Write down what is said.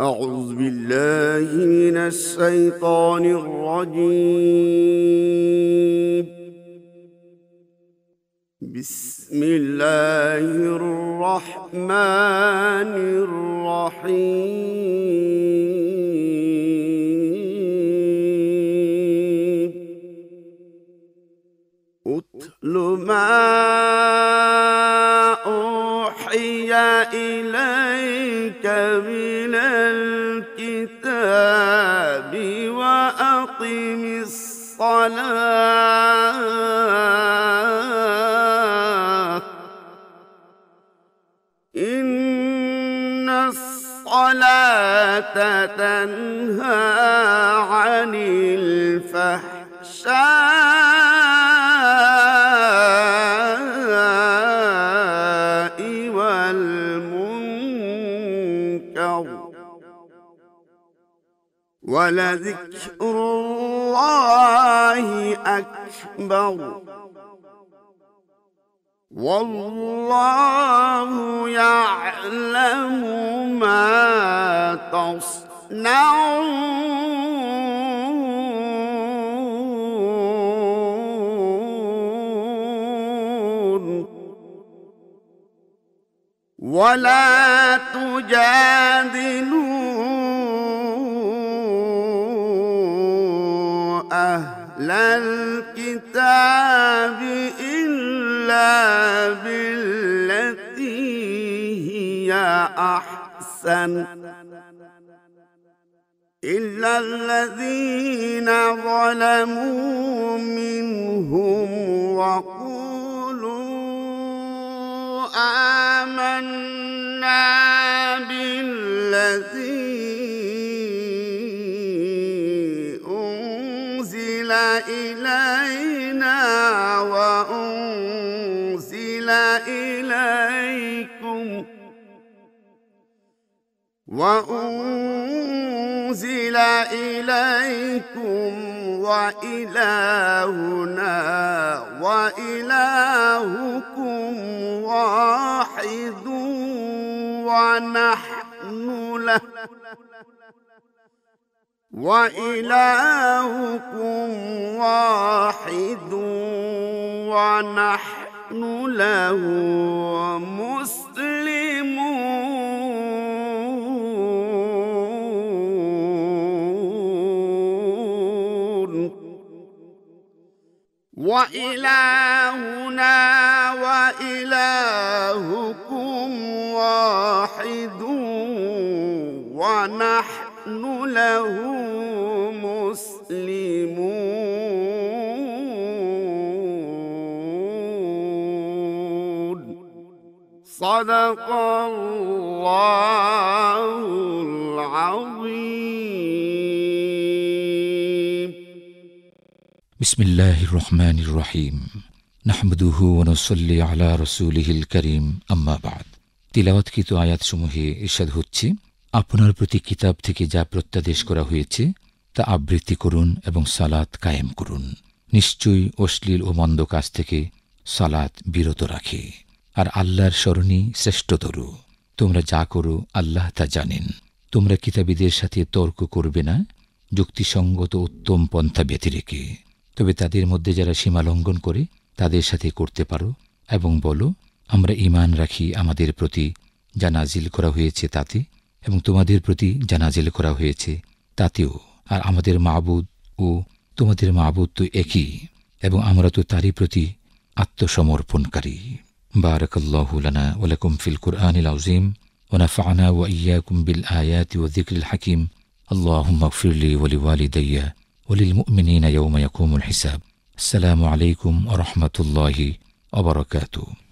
أعوذ بالله من الشيطان الرجيم بسم الله الرحمن الرحيم أتل ما إليك من الكتاب وأقم الصلاة إن الصلاة تنهى عن الفحشاء ولذكر الله أكبر والله يعلم ما تصنعون ولا تجادل الكتاب إلا بالتي هي أحسن إلا الذين ظلموا منهم وقولوا آمنا بالذين إلينا وأنزل إليكم وأنزل إليكم وإلهنا وإلهكم واحد ونحن له وإلهكم واحد ونحن له مسلمون وإلهنا وإلهكم واحد ونحن نحن له مسلمون صدق الله العظيم بسم الله الرحمن الرحيم نحمده ونصلي على رسوله الكريم أما بعد تلاوت آيات আয়াতসমূহে ইরশাদ হচ্ছে আপনার প্রতি কিতাব থেকে যা প্রত্যাদেশ করা হয়েছে তা আবৃত্তি করুন এবং সালাত কায়েম করুন নিশ্চয়ই অশ্লীল ও মন্দ কাজ থেকে সালাত বিরত রাখে আর আল্লাহর স্মরণই শ্রেষ্ঠতর তোমরা যা করো আল্লাহ তা জানেন তোমরা কিতাবীদের সাথে তর্ক করবে না যুক্তিসঙ্গত উত্তম পন্থা ব্যথি রেখে তবে তাদের মধ্যে যারা সীমা লঙ্ঘন করে তাদের সাথে করতে পারো এবং বলো আমরা ইমান রাখি আমাদের প্রতি যা নাজিল করা হয়েছে তাতে এবং তোমাদের প্রতি জানাজেল করা হয়েছে তাতেও আর আমাদের মাবুদ ও তোমাদের মাবুদ তো একই এবং আমরা তো তারই প্রতি আত্মসমর্পণকারী বারকুল্লাহুলানাকুম ফিল কুরআনিল আজিম ওনাফানা ওয়াইয়াকুম বিল আয়াতি ও দিকরিল হাকিম আল্লাহমফিরলি ওলি ওয়ালিদাইয়া ওলিল মুমিনিনা ইয়ৌমা ইয়াকুমুল হিসাব আসসালামু আলাইকুম ওয়া রাহমাতুল্লাহি ওয়া